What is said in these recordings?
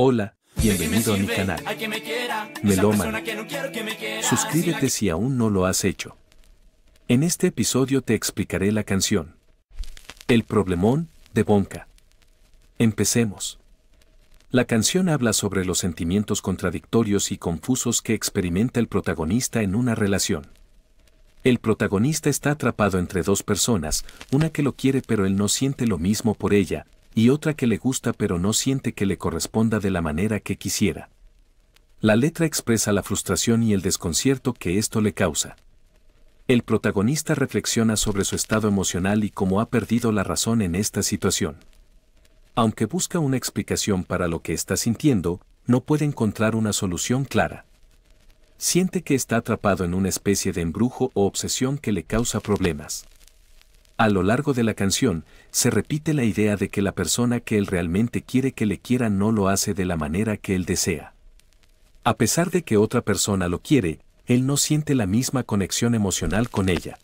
Hola, bienvenido a mi canal. Meloman. Suscríbete si aún no lo has hecho. En este episodio te explicaré la canción. El problemón, de Bonka. Empecemos. La canción habla sobre los sentimientos contradictorios y confusos que experimenta el protagonista en una relación. El protagonista está atrapado entre dos personas, una que lo quiere pero él no siente lo mismo por ella, y otra que le gusta pero no siente que le corresponda de la manera que quisiera. La letra expresa la frustración y el desconcierto que esto le causa. El protagonista reflexiona sobre su estado emocional y cómo ha perdido la razón en esta situación. Aunque busca una explicación para lo que está sintiendo, no puede encontrar una solución clara. Siente que está atrapado en una especie de embrujo o obsesión que le causa problemas. A lo largo de la canción, se repite la idea de que la persona que él realmente quiere que le quiera no lo hace de la manera que él desea. A pesar de que otra persona lo quiere, él no siente la misma conexión emocional con ella.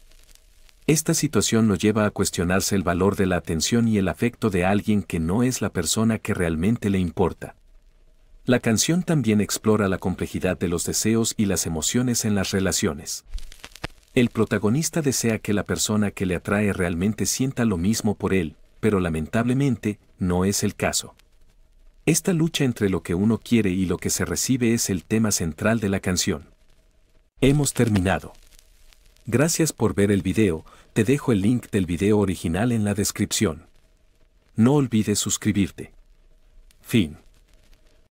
Esta situación nos lleva a cuestionarse el valor de la atención y el afecto de alguien que no es la persona que realmente le importa. La canción también explora la complejidad de los deseos y las emociones en las relaciones. El protagonista desea que la persona que le atrae realmente sienta lo mismo por él, pero lamentablemente no es el caso. Esta lucha entre lo que uno quiere y lo que se recibe es el tema central de la canción. Hemos terminado. Gracias por ver el video, te dejo el link del video original en la descripción. No olvides suscribirte. Fin.